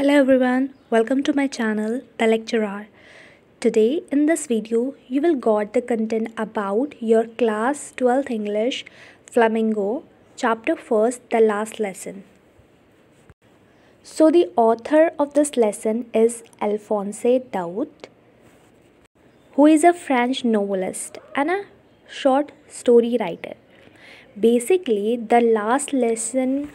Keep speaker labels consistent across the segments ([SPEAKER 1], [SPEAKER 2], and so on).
[SPEAKER 1] Hello everyone, welcome to my channel The Lecturer. Today in this video you will got the content about your class 12th English Flamingo chapter 1st the last lesson. So the author of this lesson is Alphonse Daoud who is a French novelist and a short story writer. Basically the last lesson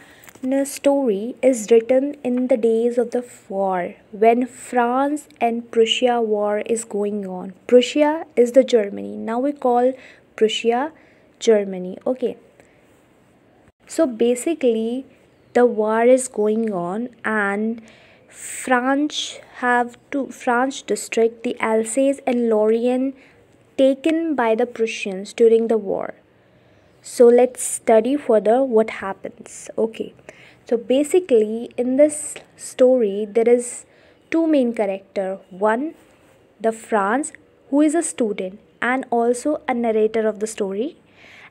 [SPEAKER 1] story is written in the days of the war when France and Prussia war is going on. Prussia is the Germany. Now we call Prussia Germany. Okay. So basically the war is going on and France have to France district the Alsace and Lorraine taken by the Prussians during the war. So let's study further what happens. Okay so basically in this story there is two main character one the franz who is a student and also a narrator of the story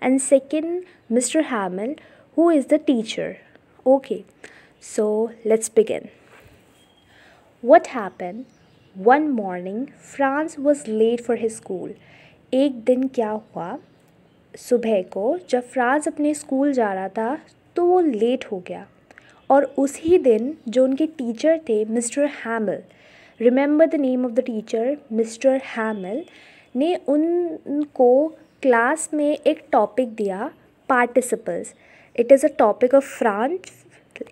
[SPEAKER 1] and second mr Hamel, who is the teacher okay so let's begin what happened one morning franz was late for his school एक दिन क्या हुआ सुबह को जब France अपने school जा रहा था तो वो लेट हो गया और उसी दिन जो उनके टीचर थे Mister Hamel remember the name of the teacher Mister Hamel ने उनको क्लास में एक टॉपिक दिया participles it is a topic of French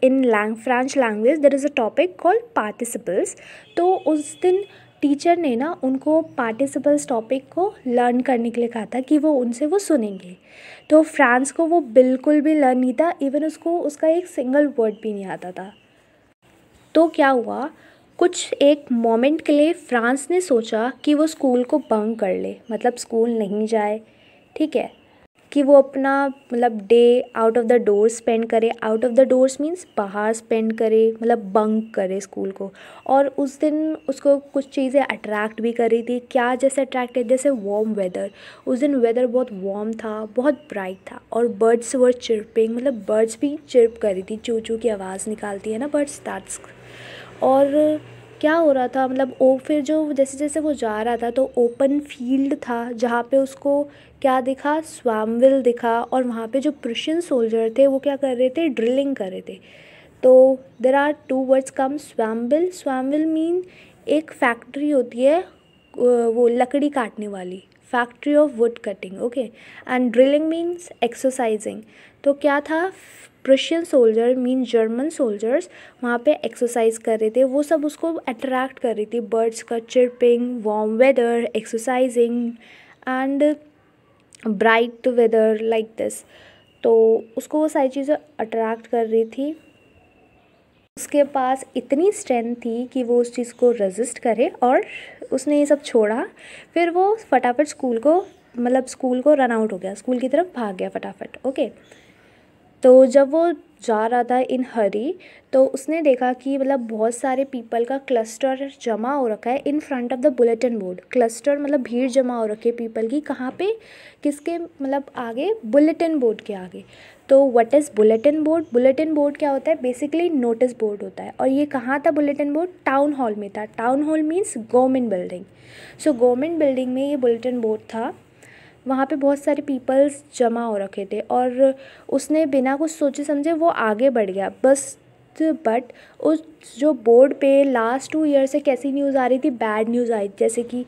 [SPEAKER 1] in lang French language there is a topic called participles तो उस दिन टीचर ने ना उनको पार्टिसिपल्स टॉपिक को लर्न करने के लिए कहा था कि वो उनसे वो सुनेंगे तो फ्रांस को वो बिल्कुल भी लर्न नहीं था इवन उसको उसका एक सिंगल वर्ड भी नहीं आता था तो क्या हुआ कुछ एक मोमेंट के लिए फ्रांस ने सोचा कि वो स्कूल को बंक कर ले मतलब स्कूल नहीं जाए ठीक है कि वो अपना मतलब day out of the door spend करे out of the doors means बाहर स्पेंड करे मतलब बंक करे स्कूल को और उस दिन उसको कुछ चीज़ें अट्रैक्ट भी कर रही थी क्या जैसे अट्रैक्ट है जैसे वार्म वेदर उस दिन वेदर बहुत वार्म था बहुत ब्राइट था और बर्ड्स वर चिरपिंग मतलब बर्ड्स भी चिरप रही थी चू चू की आवाज़ निकालती है ना बर्ड्स दैट्स और क्या हो रहा था मतलब ओ फिर जो जैसे जैसे वो जा रहा था तो ओपन फील्ड था जहाँ पे उसको क्या दिखा स्वामविल दिखा और वहाँ पे जो प्रशियन सोल्जर थे वो क्या कर रहे थे ड्रिलिंग कर रहे थे तो there are two words come sawmill sawmill mean एक फैक्ट्री होती है वो लकड़ी काटने वाली factory of wood cutting okay and drilling means exercising तो क्या था Prussian soldier mean German soldiers वहाँ पे एक्सरसाइज कर रहे थे वो सब उसको अट्रैक्ट कर रही थी बर्ड्स का chirping warm weather exercising and bright weather like this तो उसको वो सारी चीज़ें अट्रैक्ट कर रही थी उसके पास इतनी स्ट्रेंथ थी कि वो उस चीज़ को रजिस्ट करे और उसने ये सब छोड़ा फिर वो फटाफट स्कूल को मतलब स्कूल को रन आउट हो गया स्कूल की तरफ भाग गया फटाफट ओके तो जब वो जा रहा था इन हरी तो उसने देखा कि मतलब बहुत सारे पीपल का क्लस्टर जमा हो रखा है in front of the bulletin board cluster मतलब भीड़ जमा हो रखी है पीपल की कहाँ पे किसके मतलब आगे बुलेटिन बोर्ड के आगे तो what is bulletin board bulletin board क्या होता है बेसिकली नोटिस बोर्ड होता है और ये कहाँ था बुलेटिन बोर्ड टाउन हॉल में था town hall means government building so government building में ये बुलेटिन बोर्ड था वहाँ पे बहुत सारे पीपल्स जमा हो रखे थे और उसने बिना कुछ सोचे समझे वो आगे बढ़ गया बस बट उस जो बोर्ड पे लास्ट टू ईयर से कैसी न्यूज़ आ रही थी बैड न्यूज़ आई जैसे कि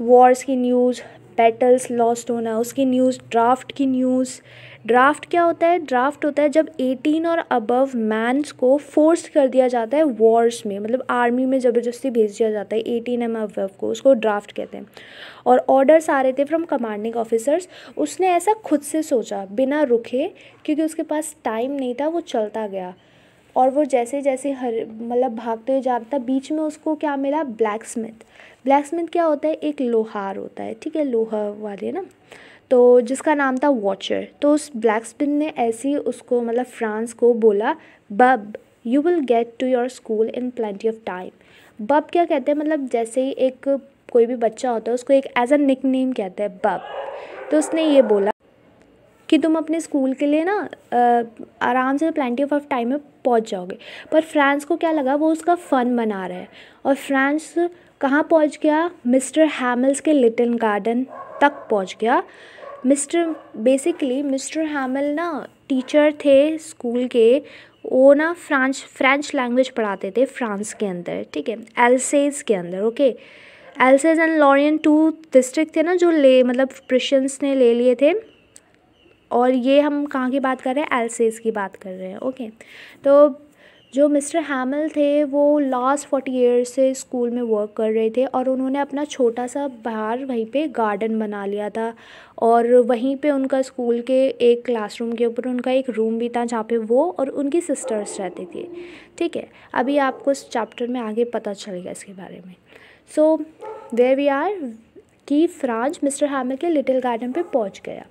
[SPEAKER 1] वॉर्स की न्यूज़ बैटल्स लॉस्ट होना उसकी न्यूज़ ड्राफ्ट की न्यूज़ ड्राफ्ट क्या होता है ड्राफ्ट होता है जब 18 और अबव मैंस को फोर्स कर दिया जाता है वॉर्स में मतलब आर्मी में ज़बरदस्ती भेज दिया जाता है 18 एम अबव को उसको ड्राफ्ट कहते हैं और ऑर्डर्स आ रहे थे फ्रॉम कमांडिंग ऑफिसर्स उसने ऐसा खुद से सोचा बिना रुके क्योंकि उसके पास टाइम नहीं था वो चलता गया और वो जैसे जैसे हर मतलब भागते हुए जा रहा था बीच में उसको क्या मिला ब्लैक स्मिथ ब्लैक स्मिथ क्या होता है एक लोहार होता है ठीक है लोहा वाले ना तो जिसका नाम था वॉचर तो उस ब्लैक स्पिन ने ऐसे ही उसको मतलब फ्रांस को बोला बब you will get to your school in plenty of time बब क्या कहते हैं मतलब जैसे ही एक कोई भी बच्चा होता है उसको एक एज अ निक नेम कहते हैं बब तो उसने ये बोला कि तुम अपने स्कूल के लिए ना आराम से प्लेंटी ऑफ टाइम में पहुंच जाओगे पर फ्रांस को क्या लगा वो उसका फ़न बना रहा है और फ्रांस कहाँ पहुंच गया मिस्टर हैमल्स के लिटिल गार्डन तक पहुंच गया मिस्टर बेसिकली मिस्टर हैमल ना टीचर थे स्कूल के वो ना फ्रांच फ्रेंच लैंग्वेज पढ़ाते थे फ्रांस के अंदर ठीक है एल्सेज के अंदर okay Alsace and Lorraine two district थे ना जो ले मतलब प्रशंस ने ले लिए थे और ये हम कहाँ की बात कर रहे हैं एल्सेज की बात कर रहे हैं ओके तो जो मिस्टर हैमल थे वो लास्ट फोर्टी ईयर से स्कूल में वर्क कर रहे थे और उन्होंने अपना छोटा सा बाहर वहीं पे गार्डन बना लिया था और वहीं पे उनका स्कूल के एक क्लासरूम के ऊपर उनका एक रूम भी था जहाँ पे वो और उनकी सिस्टर्स रहती थी ठीक है अभी आपको इस चैप्टर में आगे पता चलेगा इसके बारे में सो वे वी आर कि फ्रांच मिस्टर हैमल के लिटिल गार्डन पर पहुँच गया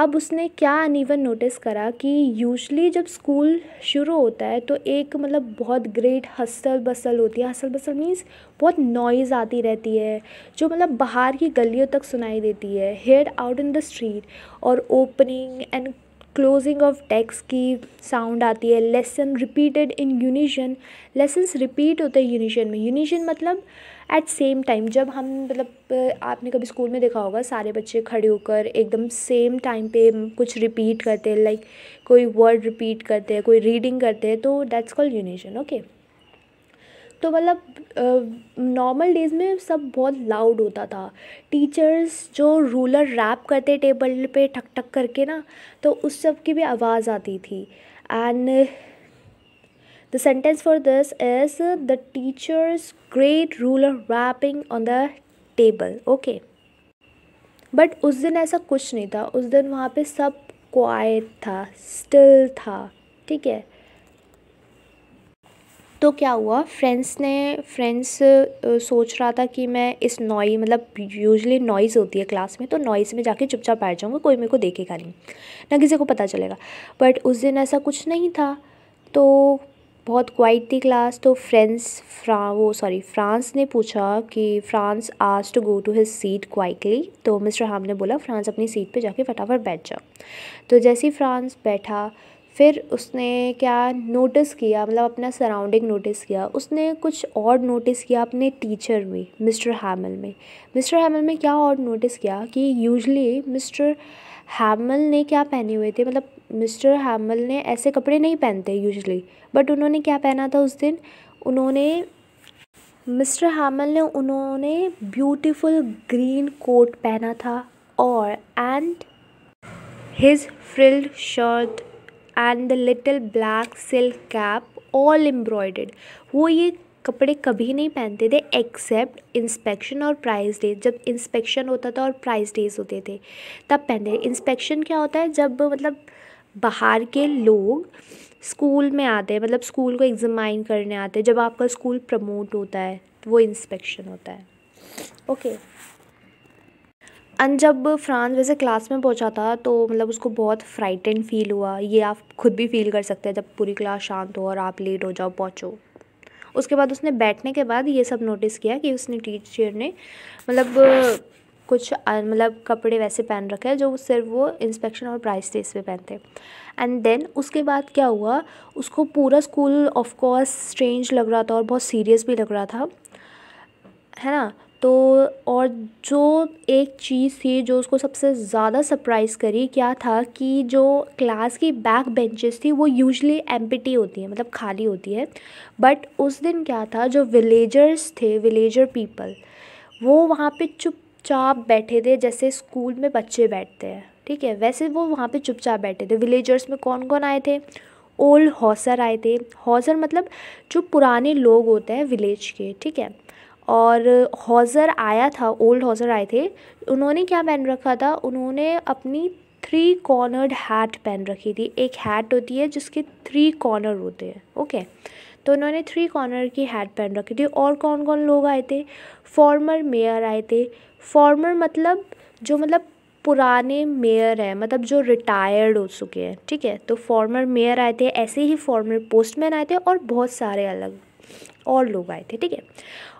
[SPEAKER 1] अब उसने क्या अनइवन नोटिस करा कि यूजली जब स्कूल शुरू होता है तो एक मतलब बहुत ग्रेट हसल बसल होती है हसल बसल मीन्स बहुत नॉइज़ आती रहती है जो मतलब बाहर की गलियों तक सुनाई देती है head out in the street और opening and closing of desks की साउंड आती है lesson repeated in unison lessons repeat होते हैं यूनिशन में यूनिशन मतलब एट सेम टाइम जब हम मतलब आपने कभी स्कूल में देखा होगा सारे बच्चे खड़े होकर एकदम सेम टाइम पे कुछ रिपीट करते हैं लाइक कोई वर्ड रिपीट करते हैं कोई रीडिंग करते हैं तो डैट्स कॉल्ड यूनेशन ओके तो मतलब नॉर्मल डेज़ में सब बहुत लाउड होता था टीचर्स जो रूलर रैप करते टेबल पे ठक ठक करके ना तो उस सब की भी आवाज़ आती थी and The sentence for this is the teacher's great ruler rapping on the table. Okay. But उस दिन ऐसा कुछ नहीं था उस दिन वहाँ पे सब क्वाइट था स्टिल था ठीक है तो क्या हुआ फ्रेंड्स ने फ्रेंड्स सोच रहा था कि मैं इस नॉइ मतलब यूजली नॉइज़ होती है क्लास में तो नॉइज़ में जाके चुपचाप बैठ जाऊँगा कोई मेरे को देखेगा नहीं ना किसी को पता चलेगा बट उस दिन ऐसा कुछ नहीं था तो बहुत क्वाइट थी क्लास तो फ्रेंड्स फ्रा वो सॉरी फ्रांस ने पूछा कि फ्रांस आज to go to his seat quietly तो मिस्टर हाम ने बोला फ्रांस अपनी सीट पे जाके फटाफट बैठ जा तो जैसे ही फ्रांस बैठा फिर उसने क्या नोटिस किया मतलब अपना सराउंडिंग नोटिस किया उसने कुछ और नोटिस किया अपने टीचर में मिस्टर हैमल में मिस्टर हैमल में क्या और नोटिस किया कि यूजली मिस्टर हैमल ने क्या पहने हुए थे मतलब मिस्टर हैमल ने ऐसे कपड़े नहीं पहनते यूजली बट उन्होंने क्या पहना था उस दिन उन्होंने मिस्टर हैमल ने उन्होंने ब्यूटीफुल ग्रीन कोट पहना था और and his frilled shirt and the little black silk cap all embroidered वो ये कपड़े कभी नहीं पहनते थे एक्सेप्ट इंस्पेक्शन और प्राइस डे जब इंस्पेक्शन होता था और प्राइस डेज होते थे तब पहनते इंस्पेक्शन क्या होता है जब मतलब बाहर के लोग स्कूल में आते हैं मतलब स्कूल को एग्जामाइन करने आते हैं जब आपका स्कूल प्रमोट होता है तो वो इंस्पेक्शन होता है ओके एंड जब फ्रांस वैसे क्लास में पहुंचा था तो मतलब उसको बहुत फ्राइटेंड फील हुआ ये आप खुद भी फील कर सकते हैं जब पूरी क्लास शांत हो और आप लेट हो जाओ पहुँचो उसके बाद उसने बैठने के बाद ये सब नोटिस किया कि उसने टीचर ने मतलब कुछ मतलब कपड़े वैसे पहन रखे हैं जो सिर्फ वो इंस्पेक्शन और प्राइस टेस्ट पे पहनते एंड देन उसके बाद क्या हुआ उसको पूरा स्कूल ऑफ कोर्स स्ट्रेंज लग रहा था और बहुत सीरियस भी लग रहा था है ना तो और जो एक चीज़ थी जो उसको सबसे ज़्यादा सरप्राइज़ करी क्या था कि जो क्लास की बैक बेंचेस थी वो यूजली एम्पटी होती हैं मतलब खाली होती है बट उस दिन क्या था जो विलेजर्स थे विलेजर पीपल वो वहाँ पे चुपचाप बैठे थे जैसे स्कूल में बच्चे बैठते हैं ठीक है वैसे वो वहाँ पे चुपचाप बैठे थे विलेजर्स में कौन कौन आए थे ओल्ड हौसर आए थे हौसर मतलब जो पुराने लोग होते हैं विलेज के ठीक है और हौज़र आया था ओल्ड हौज़र आए थे उन्होंने क्या पहन रखा था उन्होंने अपनी थ्री कॉर्नर्ड हैट पहन रखी थी एक हैट होती है जिसके थ्री कॉर्नर होते हैं ओके तो उन्होंने थ्री कॉर्नर की हैट पहन रखी थी और कौन कौन लोग आए थे फॉर्मर मेयर आए थे फॉर्मर मतलब जो मतलब पुराने मेयर हैं मतलब जो रिटायर्ड हो चुके हैं ठीक है तो फॉर्मर मेयर आए थे ऐसे ही फॉर्मर पोस्टमैन आए थे और बहुत सारे अलग और लोग आए थे ठीक है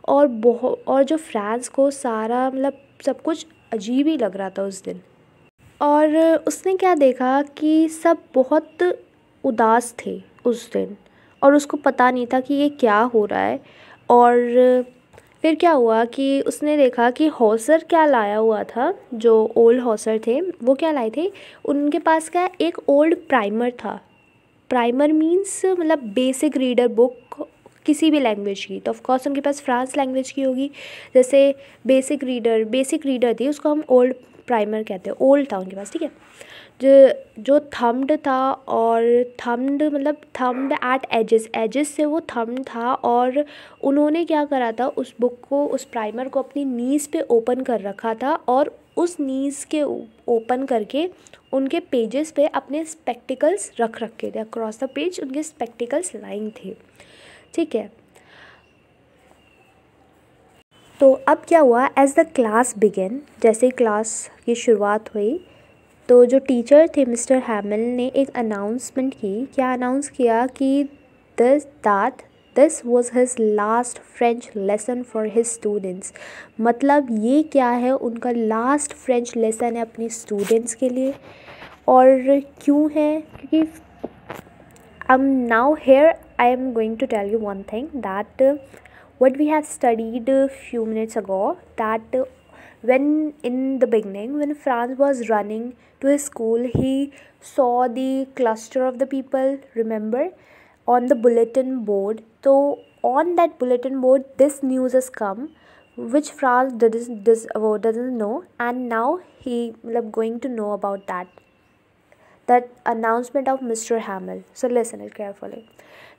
[SPEAKER 1] और बहुत और जो फ्रांस को सारा मतलब सब कुछ अजीब ही लग रहा था उस दिन और उसने क्या देखा कि सब बहुत उदास थे उस दिन और उसको पता नहीं था कि ये क्या हो रहा है और फिर क्या हुआ कि उसने देखा कि हौसर क्या लाया हुआ था जो ओल्ड हौसर थे वो क्या लाए थे उनके पास क्या एक ओल्ड प्राइमर था प्राइमर मीन्स मतलब बेसिक रीडर बुक किसी भी लैंग्वेज की तो ऑफकोर्स उनके पास फ्रांस लैंग्वेज की होगी जैसे बेसिक रीडर बेसिक रीडर थी उसको हम ओल्ड प्राइमर कहते हैं ओल्ड था उनके पास ठीक है जो जो थम्ड था और थम्ड मतलब थम्ड एट एजेस एजेस से वो थम्ड था और उन्होंने क्या करा था उस बुक को उस प्राइमर को अपनी नीज़ पे ओपन कर रखा था और उस नीज़ के ओपन करके उनके पेजेस पे अपने स्पेक्टिकल्स रख रखे थे अक्रॉस द पेज उनके स्पेक्टिकल्स लाइन थे ठीक है तो अब क्या हुआ एज़ द क्लास बिगिन जैसे क्लास की शुरुआत हुई तो जो टीचर थे मिस्टर हैमल ने एक अनाउंसमेंट की क्या अनाउंस किया कि this that this was his last French lesson for his students मतलब ये क्या है उनका लास्ट फ्रेंच लेसन है अपने स्टूडेंट्स के लिए और क्यों है क्योंकि I am now here i am going to tell you one thing that uh, what we have studied a few minutes ago that uh, when in the beginning when franz was running to his school he saw the cluster of the people remember on the bulletin board so on that bulletin board this news has come which franz doesn't, uh, doesn't know and now he like, going to know about that that announcement of Mr. Hamill. So listen it carefully.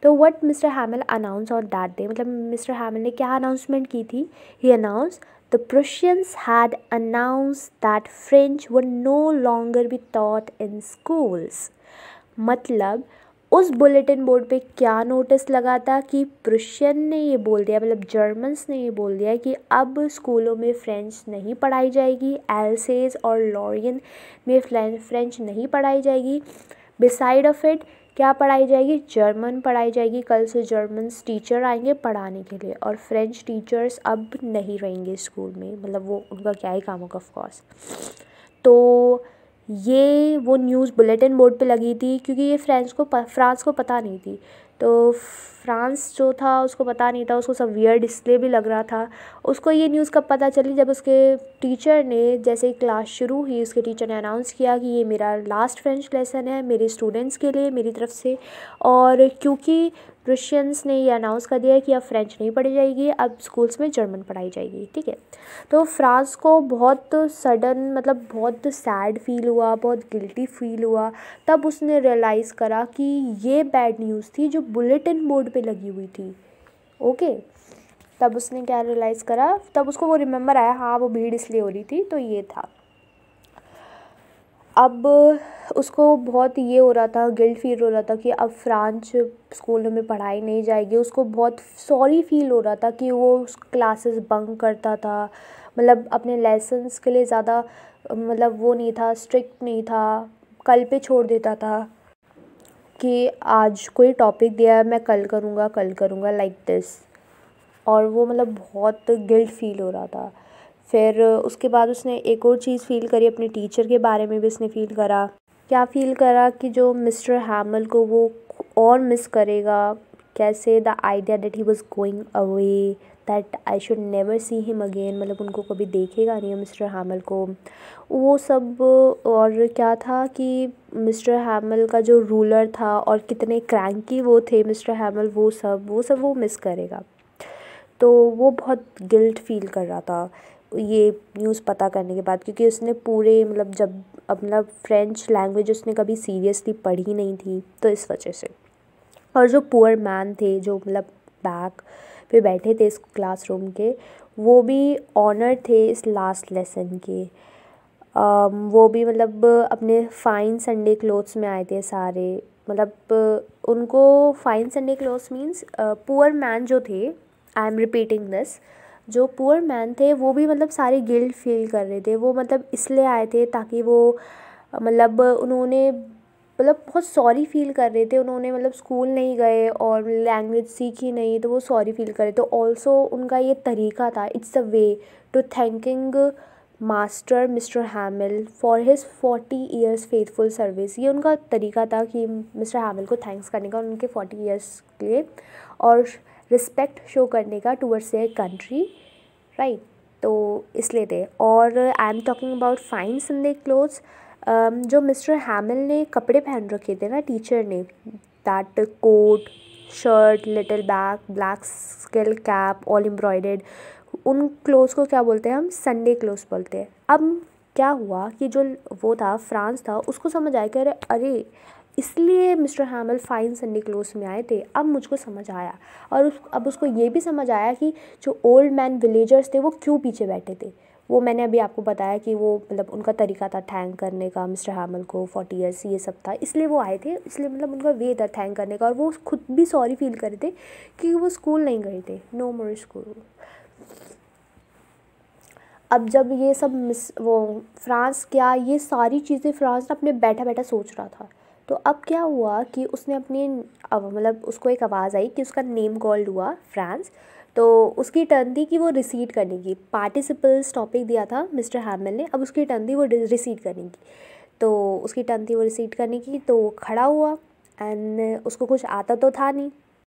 [SPEAKER 1] तो what Mister Hamel announce on that day मतलब Mister Hamel ने क्या announcement की थी he announce the Prussians had announce that French were no longer be taught in schools मतलब उस bulletin board पे क्या नोटिस लगा था कि प्रुशियन ने ये बोल दिया मतलब जर्मन्स ने ये बोल दिया कि अब स्कूलों में फ्रेंच नहीं पढ़ाई जाएगी एल्सेज और लॉरियन में फ्रेंच नहीं पढ़ाई जाएगी बिसाइड ऑफ इट क्या पढ़ाई जाएगी जर्मन पढ़ाई जाएगी कल से जर्मन्स टीचर आएंगे पढ़ाने के लिए और फ्रेंच टीचर्स अब नहीं रहेंगे स्कूल में मतलब वो उनका क्या ही काम होगा ऑफकोर्स तो ये वो न्यूज़ बुलेटिन बोर्ड पे लगी थी क्योंकि ये फ्रेंच को फ्रांस को पता नहीं थी तो फ्रांस जो था उसको पता नहीं था उसको सब वियर्ड इसलिए भी लग रहा था उसको ये न्यूज़ कब पता चली जब उसके टीचर ने जैसे ही क्लास शुरू हुई उसके टीचर ने अनाउंस किया कि ये मेरा लास्ट फ्रेंच लेसन है मेरे स्टूडेंट्स के लिए मेरी तरफ से और क्योंकि रशियंस ने ये अनाउंस कर दिया है कि अब फ्रेंच नहीं पढ़ी जाएगी अब स्कूल्स में जर्मन पढ़ाई जाएगी ठीक है तो फ्रांस को बहुत सडन मतलब बहुत सैड फील हुआ बहुत गिल्टी फील हुआ तब उसने रियलाइज़ करा कि ये बैड न्यूज़ थी जो बुलेटिन बोर्ड पे पे लगी हुई थी ओके तब उसने क्या रियलाइज़ करा तब उसको वो रिम्बर आया हाँ वो भीड़ इसलिए हो रही थी तो ये था अब उसको बहुत ये हो रहा था गिल्ट फील हो रहा था कि अब फ्रांच स्कूल में पढ़ाई नहीं जाएगी उसको बहुत सॉरी फील हो रहा था कि वो क्लासेस बंक करता था मतलब अपने लेसन्स के लिए ज़्यादा मतलब वो नहीं था स्ट्रिक्ट नहीं था कल पे छोड़ देता था कि आज कोई टॉपिक दिया है मैं कल करूँगा कल करूँगा लाइक दिस और वो मतलब बहुत गिल्ट फील हो रहा था फिर उसके बाद उसने एक और चीज़ फ़ील करी अपने टीचर के बारे में भी उसने फ़ील करा क्या फ़ील करा कि जो मिस्टर हैमल को वो और मिस करेगा कैसे the idea that he was going away that I should never see him again मतलब उनको कभी देखेगा नहीं मिस्टर हैमल को वो सब और क्या था कि मिस्टर हैमल का जो रूलर था और कितने क्रैंकी वो थे मिस्टर हैमल वो सब वो सब वो मिस करेगा तो वो बहुत गिल्ट फील कर रहा था ये न्यूज़ पता करने के बाद क्योंकि उसने पूरे मतलब जब मतलब फ्रेंच लैंग्वेज उसने कभी सीरियसली पढ़ी नहीं थी तो इस वजह से और जो पुअर मैन थे जो मतलब बैक पे बैठे थे इस क्लासरूम के वो भी ऑनर थे इस लास्ट लेसन के वो भी मतलब अपने फ़ाइन संडे क्लोथ्स में आए थे सारे मतलब उनको fine Sunday clothes means poor man जो थे आई एम रिपीटिंग दिस जो पुअर मैन थे वो भी मतलब सारे गिल्ड फील कर रहे थे वो मतलब इसलिए आए थे ताकि वो मतलब उन्होंने मतलब बहुत सॉरी फ़ील कर रहे थे उन्होंने मतलब स्कूल नहीं गए और लैंग्वेज सीखी नहीं तो वो सॉरी फ़ील कर रहे थे ऑल्सो तो उनका ये तरीका था it's a way to thanking master Mister Hamel for his forty years faithful service ये उनका तरीका था कि मिस्टर हैमिल को थैंक्स करने का उनके फोर्टी ईयर्स के लिए और रिस्पेक्ट शो करने का टूवर्ड्स एयर कंट्री राइट तो इसलिए थे और I am talking about fines in the clothes जो मिस्टर हैमिल ने कपड़े पहन रखे थे ना टीचर ने that coat shirt little bag black स्किल कैप ऑल एम्ब्रॉयडेड उन क्लोथ्स को क्या बोलते हैं हम संडे क्लोथ्स बोलते हैं अब क्या हुआ कि जो वो था फ्रांस था उसको समझ आया कि अरे अरे इसलिए Mister Hamel fine Sunday clothes में आए थे अब मुझको समझ आया और उस अब उसको ये भी समझ आया कि जो ओल्ड मैन विलेजर्स थे वो क्यों पीछे बैठे थे वो मैंने अभी आपको बताया कि वो मतलब उनका तरीका था थैंक करने का मिस्टर हामल को फोर्टी ईयर्स ये सब था इसलिए वो आए थे इसलिए मतलब उनका वे था थैंक करने का और वो खुद भी सॉरी फील करे थे कि वो स्कूल नहीं गए थे नो मोर स्कूल अब जब ये सब मिस वो फ्रांस क्या ये सारी चीज़ें फ्रांस ना अपने बैठा बैठा सोच रहा था तो अब क्या हुआ कि उसने अपने मतलब उसको एक आवाज़ आई कि उसका नेम कॉल्ड हुआ फ्रांस तो उसकी टर्न थी कि वो रिसीड करने की पार्टिसिपल्स टॉपिक दिया था मिस्टर हैमल ने अब उसकी टर्न थी वो रिसीड करने की तो उसकी टर्न थी वो रिसीड करने की तो वो खड़ा हुआ एंड उसको कुछ आता तो था नहीं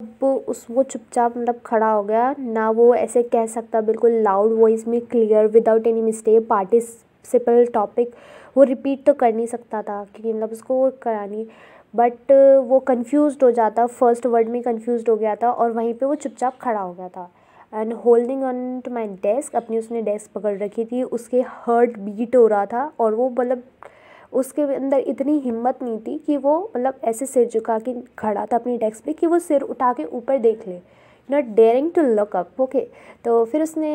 [SPEAKER 1] अब उस वो चुपचाप मतलब खड़ा हो गया ना वो ऐसे कह सकता बिल्कुल लाउड वॉइस में clear without any mistake participle topic वो रिपीट तो कर नहीं सकता था क्योंकि मतलब उसको करानी बट वो कन्फ्यूज़ हो जाता फर्स्ट वर्ड में कन्फ्यूज हो गया था और वहीं पे वो चुपचाप खड़ा हो गया था and holding on to my desk अपनी उसने डेस्क पकड़ रखी थी उसके हर्ट बीट हो रहा था और वो मतलब उसके अंदर इतनी हिम्मत नहीं थी कि वो मतलब ऐसे सिर झुका के खड़ा था अपनी डेस्क पे कि वो सिर उठा के ऊपर देख ले not daring to look up okay तो फिर उसने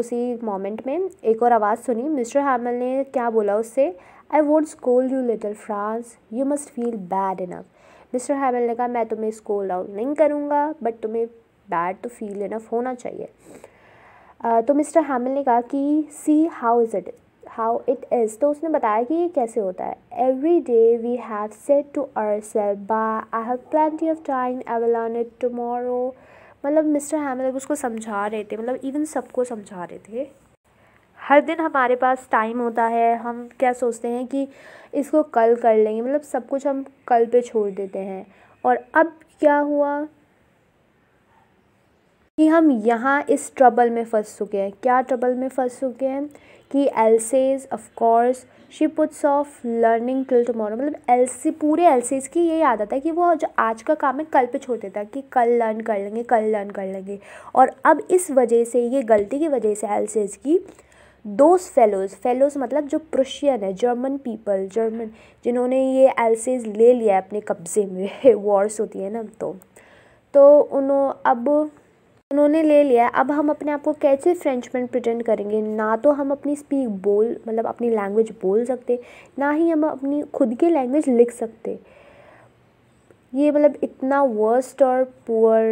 [SPEAKER 1] उसी मोमेंट में एक और आवाज़ सुनी मिस्टर हैमल ने क्या बोला उससे I won't scold you little Franz you must feel bad enough Mister Hamel ने कहा मैं तुम्हें स्कोल आउट नहीं करूँगा बट तुम्हें बैड तो फील इनफ होना चाहिए तो मिस्टर हैमिल ने कहा कि see how is it how it is तो उसने बताया कि ये कैसे होता है every day we have said to our self bah I have plenty of time I will learn it tomorrow मतलब मिस्टर हैमिल उसको समझा रहे थे मतलब इवन सबको समझा रहे थे हर दिन हमारे पास टाइम होता है हम क्या सोचते हैं कि इसको कल कर लेंगे मतलब सब कुछ हम कल पे छोड़ देते हैं और अब क्या हुआ कि हम यहाँ इस ट्रबल में फंस चुके हैं क्या ट्रबल में फंस चुके हैं कि Alsace of course she puts off learning till tomorrow मतलब एलसी पूरे एलसीज की ये याद आता है कि वो जो आज का काम है कल पे छोड़ देता है कि कल लर्न कर लेंगे कल लर्न कर लेंगे और अब इस वजह से ये गलती की वजह से एलसीज की दोज फेलोज़ फेलोज़ मतलब जो प्रशियन है जर्मन पीपल जर्मन जिन्होंने ये एलसीज ले लिया है अपने कब्ज़े में वॉर्स होती है ना तो तो उन्हों अब उन्होंने ले लिया अब हम अपने आप को कैसे फ्रेंचमैन प्रिटेंड करेंगे ना तो हम अपनी स्पीक बोल मतलब अपनी लैंग्वेज बोल सकते ना ही हम अपनी खुद की लैंग्वेज लिख सकते ये मतलब इतना वर्स्ट और पुअर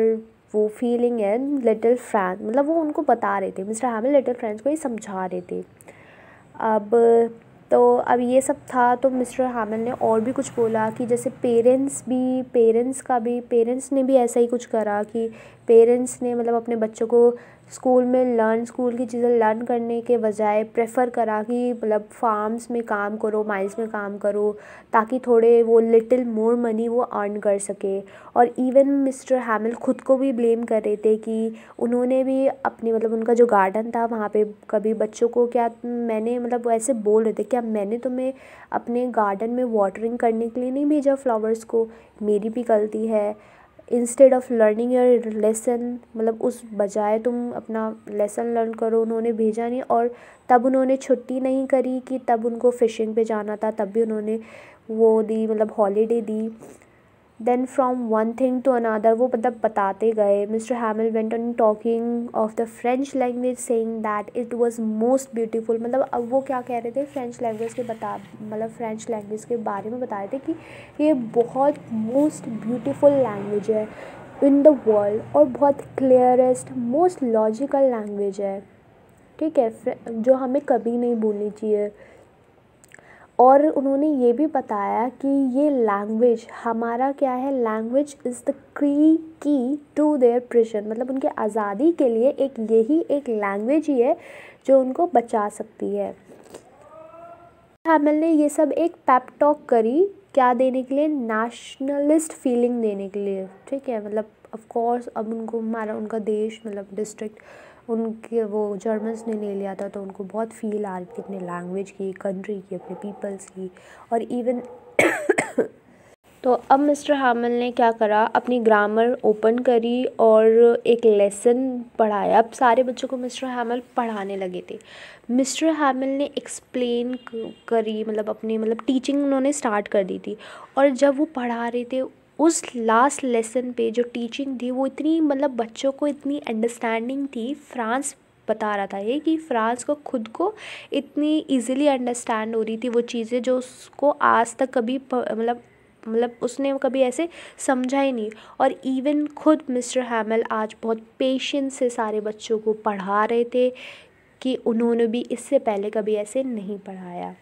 [SPEAKER 1] वो फीलिंग है लिटिल फ्रेंड मतलब वो उनको बता रहे थे मिस्टर हैमिल लिटिल फ्रेंड्स को ये समझा रहे थे अब तो अब ये सब था तो मिस्टर हामिल ने और भी कुछ बोला कि जैसे पेरेंट्स भी पेरेंट्स का भी पेरेंट्स ने भी ऐसा ही कुछ करा कि पेरेंट्स ने मतलब अपने बच्चों को स्कूल में लर्न स्कूल की चीज़ें लर्न करने के बजाय प्रेफ़र करा कि मतलब फ़ार्म्स में काम करो माइल्स में काम करो ताकि थोड़े वो लिटिल मोर मनी वो अर्न कर सके और इवन मिस्टर हैमिल ख़ुद को भी ब्लेम कर रहे थे कि उन्होंने भी अपने मतलब उनका जो गार्डन था वहाँ पे कभी बच्चों को क्या मैंने मतलब वो ऐसे बोल रहे थे क्या मैंने तुम्हें अपने गार्डन में वाटरिंग करने के लिए नहीं भेजा फ्लावर्स को मेरी भी गलती है instead of learning your lesson मतलब उस बजाय तुम अपना लेसन लर्न करो उन्होंने भेजा नहीं और तब उन्होंने छुट्टी नहीं करी कि तब उनको फ़िशिंग पे जाना था तब भी उन्होंने वो दी मतलब हॉलीडे दी then from one thing to another वो मतलब बताते गए mister Hamel went on talking of the French language saying that it was most beautiful मतलब अब वो क्या कह रहे थे फ्रेंच लैंग्वेज के बता मतलब फ्रेंच लैंग्वेज के बारे में बता रहे थे कि ये बहुत मोस्ट ब्यूटीफुल लैंग्वेज है इन द वर्ल्ड और बहुत क्लियरेस्ट मोस्ट लॉजिकल लैंग्वेज है ठीक है जो हमें कभी नहीं भूलनी चाहिए और उन्होंने ये भी बताया कि ये लैंग्वेज हमारा क्या है लैंग्वेज इज़ द की की टू देयर प्रिजन मतलब उनके आज़ादी के लिए एक यही एक लैंग्वेज ही है जो उनको बचा सकती है हमल ने ये सब एक पैपटॉक करी क्या देने के लिए नेशनलिस्ट फीलिंग देने के लिए ठीक है मतलब ऑफ कोर्स अब उनको हमारा उनका देश मतलब डिस्ट्रिक्ट उनके वो जर्मन्स ने ले लिया था तो उनको बहुत फ़ील आ रही थी अपने लैंग्वेज की कंट्री की अपने पीपल्स की और इवन तो अब मिस्टर हामल ने क्या करा अपनी ग्रामर ओपन करी और एक लेसन पढ़ाया अब सारे बच्चों को मिस्टर हामल पढ़ाने लगे थे मिस्टर हामिल ने एक्सप्लेन करी मतलब अपने मतलब टीचिंग उन्होंने स्टार्ट कर दी थी और जब वो पढ़ा रहे थे उस लास्ट लेसन पे जो टीचिंग थी वो इतनी मतलब बच्चों को इतनी अंडरस्टैंडिंग थी फ्रांस बता रहा था ये कि फ्रांस को खुद को इतनी इजीली अंडरस्टैंड हो रही थी वो चीज़ें जो उसको आज तक कभी मतलब मतलब उसने कभी ऐसे समझा ही नहीं और इवन खुद मिस्टर हैमल आज बहुत पेशेंस से सारे बच्चों को पढ़ा रहे थे कि उन्होंने भी इससे पहले कभी ऐसे नहीं पढ़ाया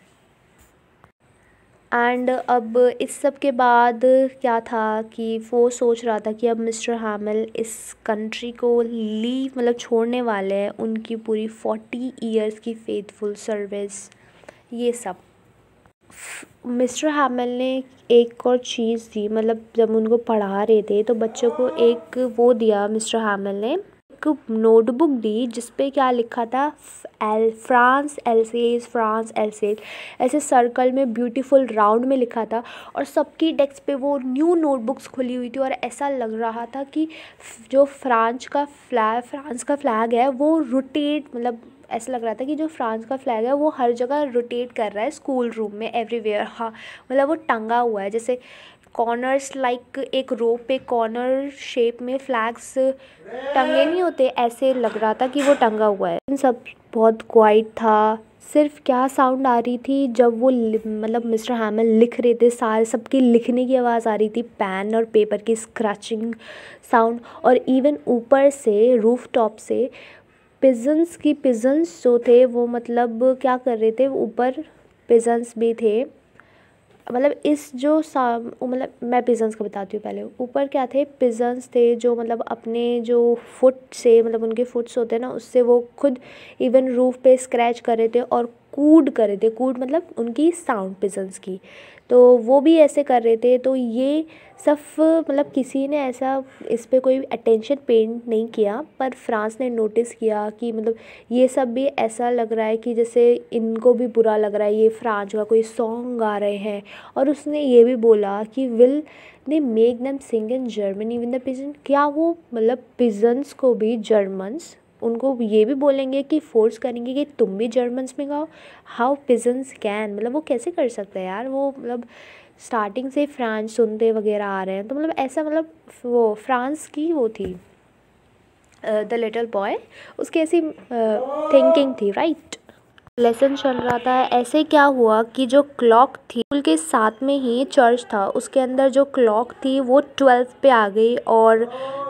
[SPEAKER 1] एंड अब इस सब के बाद क्या था कि वो सोच रहा था कि अब मिस्टर हामिल इस कंट्री को लीव मतलब छोड़ने वाले हैं उनकी पूरी फोर्टी ईयर्स की फेथफुल सर्विस ये सब मिस्टर हामिल ने एक और चीज़ दी मतलब जब उनको पढ़ा रहे थे तो बच्चों को एक वो दिया मिस्टर हामिल ने नोटबुक दी जिसपे क्या लिखा था एल फ्रांस एलसेज फ्रांस एलसेज ऐसे सर्कल में ब्यूटीफुल राउंड में लिखा था और सबकी डेस्क पे वो न्यू नोटबुक्स खुली हुई थी और ऐसा लग रहा था कि जो फ्रांस का फ्लैग फ्रांस का फ्लैग है वो रोटेट मतलब ऐसा लग रहा था कि जो फ्रांस का फ्लैग है वो हर जगह रोटेट कर रहा है स्कूल रूम में एवरीवेयर हाँ मतलब वो टंगा हुआ है जैसे कॉर्नर्स लाइक एक रो पे कॉर्नर शेप में फ्लैग्स टंगे नहीं होते ऐसे लग रहा था कि वो टंगा हुआ है सब बहुत क्वाइट था सिर्फ क्या साउंड आ रही थी जब वो मतलब मिस्टर हैमल लिख रहे थे सारे सबकी लिखने की आवाज़ आ रही थी पेन और पेपर की स्क्रैचिंग साउंड और इवन ऊपर से रूफ टॉप से पिजन्स की पिजन्स जो थे वो मतलब क्या कर रहे थे ऊपर पिजन्स भी थे मतलब इस जो सा मतलब मैं पिज़न्स का बताती हूँ पहले ऊपर क्या थे पिज़न्स थे जो मतलब अपने जो फुट से मतलब उनके फुट्स होते हैं ना उससे वो खुद इवन रूफ़ पे स्क्रैच कर रहे थे और कूड कर रहे थे कूड मतलब उनकी साउंड पिज़न्स की तो वो भी ऐसे कर रहे थे तो ये सब मतलब किसी ने ऐसा इस पर कोई अटेंशन पेंट नहीं किया पर फ्रांस ने नोटिस किया कि मतलब ये सब भी ऐसा लग रहा है कि जैसे इनको भी बुरा लग रहा है ये फ्रांस का कोई सॉन्ग गा रहे हैं और उसने ये भी बोला कि will they make them sing in Germany even the pigeon क्या वो मतलब पिजन्स को भी जर्मन्स उनको ये भी बोलेंगे कि फ़ोर्स करेंगे कि तुम भी जर्मन्स में गाओ हाउ पिजन्स कैन मतलब वो कैसे कर सकते हैं यार वो मतलब स्टार्टिंग से फ्रांस सुनते वगैरह आ रहे हैं तो मतलब ऐसा मतलब वो फ्रांस की वो थी द लिटल बॉय उसकी ऐसी थिंकिंग uh, थी राइट right? लेसन चल रहा था ऐसे क्या हुआ कि जो क्लॉक थी स्कूल के साथ में ही चर्च था उसके अंदर जो क्लॉक थी वो ट्वेल्थ पे आ गई और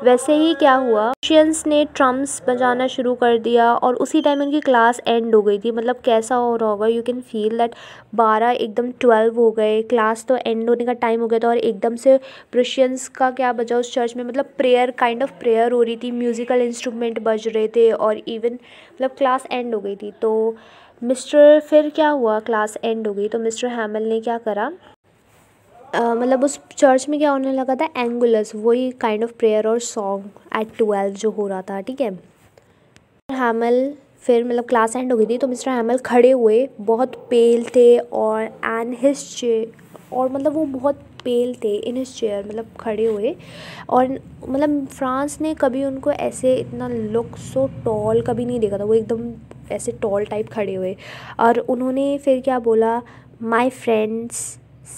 [SPEAKER 1] वैसे ही क्या हुआ म्यूजिशियंस ने ट्रम्स बजाना शुरू कर दिया और उसी टाइम उनकी क्लास एंड हो गई थी मतलब कैसा हो रहा होगा यू कैन फील दैट बारह एकदम ट्वेल्व हो गए क्लास तो एंड होने का टाइम हो गया था और एकदम से क्रिश्चियंस का क्या बजा उस चर्च में मतलब प्रेयर काइंड ऑफ प्रेयर हो रही थी म्यूज़िकल इंस्ट्रूमेंट बज रहे थे और इवन मतलब क्लास एंड हो गई थी तो मिस्टर फिर क्या हुआ क्लास एंड हो गई तो मिस्टर हैमल ने क्या करा मतलब उस चर्च में क्या होने लगा था एंगुलस वही काइंड ऑफ प्रेयर और सॉन्ग एट ट्वेल्व जो हो रहा था ठीक है हैमल फिर मतलब क्लास एंड हो गई थी तो मिस्टर हैमल खड़े हुए बहुत पेल थे और एंड हिस चेयर और मतलब वो बहुत पेल थे इन हिस चेयर मतलब खड़े हुए और मतलब फ्रांस ने कभी उनको ऐसे इतना लुक सो टॉल कभी नहीं देखा था वो एकदम ऐसे टॉल टाइप खड़े हुए और उन्होंने फिर क्या बोला माई फ्रेंड्स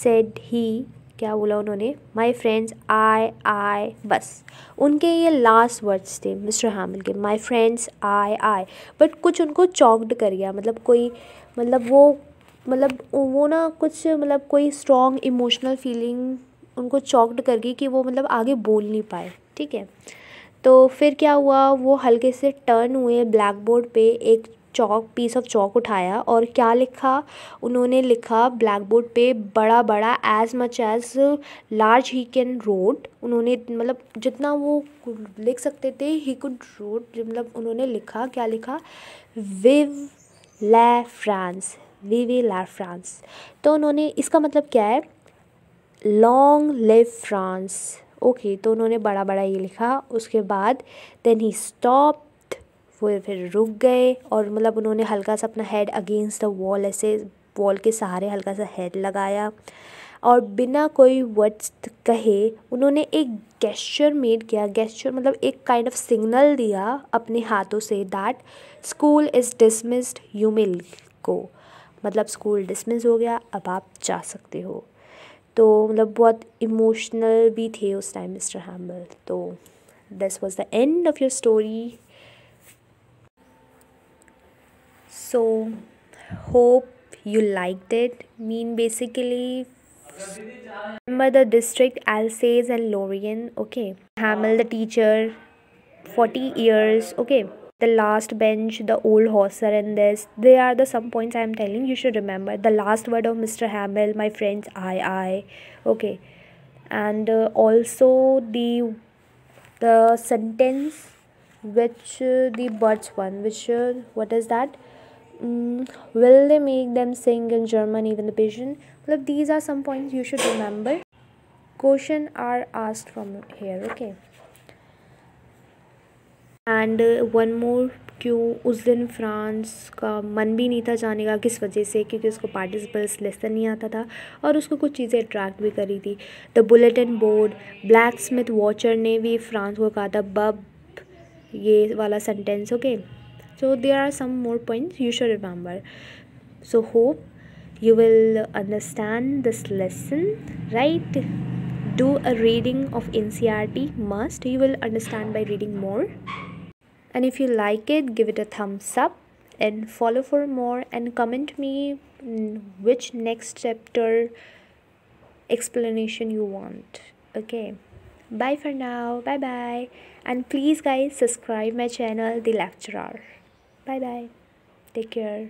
[SPEAKER 1] सेड ही क्या बोला उन्होंने माई फ्रेंड्स आई आई बस उनके ये लास्ट वर्ड्स थे मिस्टर हामिल के my friends I I but कुछ उनको चॉकड कर गया मतलब कोई मतलब वो मतलब वो ना कुछ मतलब कोई स्ट्रॉन्ग इमोशनल फीलिंग उनको चॉकड कर गई कि वो मतलब आगे बोल नहीं पाए ठीक है तो फिर क्या हुआ वो हल्के से टर्न हुए ब्लैक बोर्ड पे एक चौक पीस ऑफ चौक उठाया और क्या लिखा उन्होंने लिखा ब्लैक बोर्ड पे बड़ा बड़ा as much as large he can wrote उन्होंने मतलब जितना वो लिख सकते थे ही कुड रोड मतलब उन्होंने लिखा क्या लिखा vive la France vive la France तो उन्होंने इसका मतलब क्या है लॉन्ग लिव फ्रांस ओके तो उन्होंने बड़ा बड़ा ये लिखा उसके बाद देन ही स्टॉप वो फिर रुक गए और मतलब उन्होंने हल्का सा अपना हेड अगेंस्ट द वॉल ऐसे वॉल के सहारे हल्का सा हेड लगाया और बिना कोई वर्ड्स कहे उन्होंने एक गेस्चर मेड किया गेस्चर मतलब एक काइंड ऑफ सिग्नल दिया अपने हाथों से that school is dismissed you मिल को मतलब स्कूल डिसमिस हो गया अब आप जा सकते हो तो मतलब बहुत इमोशनल भी थे उस टाइम मिस्टर हैम्बल तो this was the end of your story so hope you liked it mean basically remember the district alsace and lorraine okay hamel the teacher 40 years okay the last bench the old horser and this they are the some points i am telling you should remember the last word of mr hamel my friends i i okay and uh, also the the sentence which uh, the birds one which uh, what is that will they make them sing in German even the pigeon? Well, these are some points you should remember. Question are asked from here, okay? And one more क्यों उस दिन France का मन भी नहीं था जाने का किस वजह से क्योंकि उसको पार्टिसिपल्स लेसन नहीं आता था और उसको कुछ चीज़ें अट्रैक्ट भी करी थी the bulletin board blacksmith Wachter ने भी फ्रांस को कहा था बब ये वाला sentence okay okay? so there are some more points you should remember so hope you will understand this lesson right do a reading of ncrt must you will understand by reading more and if you like it give it a thumbs up and follow for more and comment me which next chapter explanation you want okay bye for now bye bye and please guys subscribe my channel the lecturer Bye bye. Take care.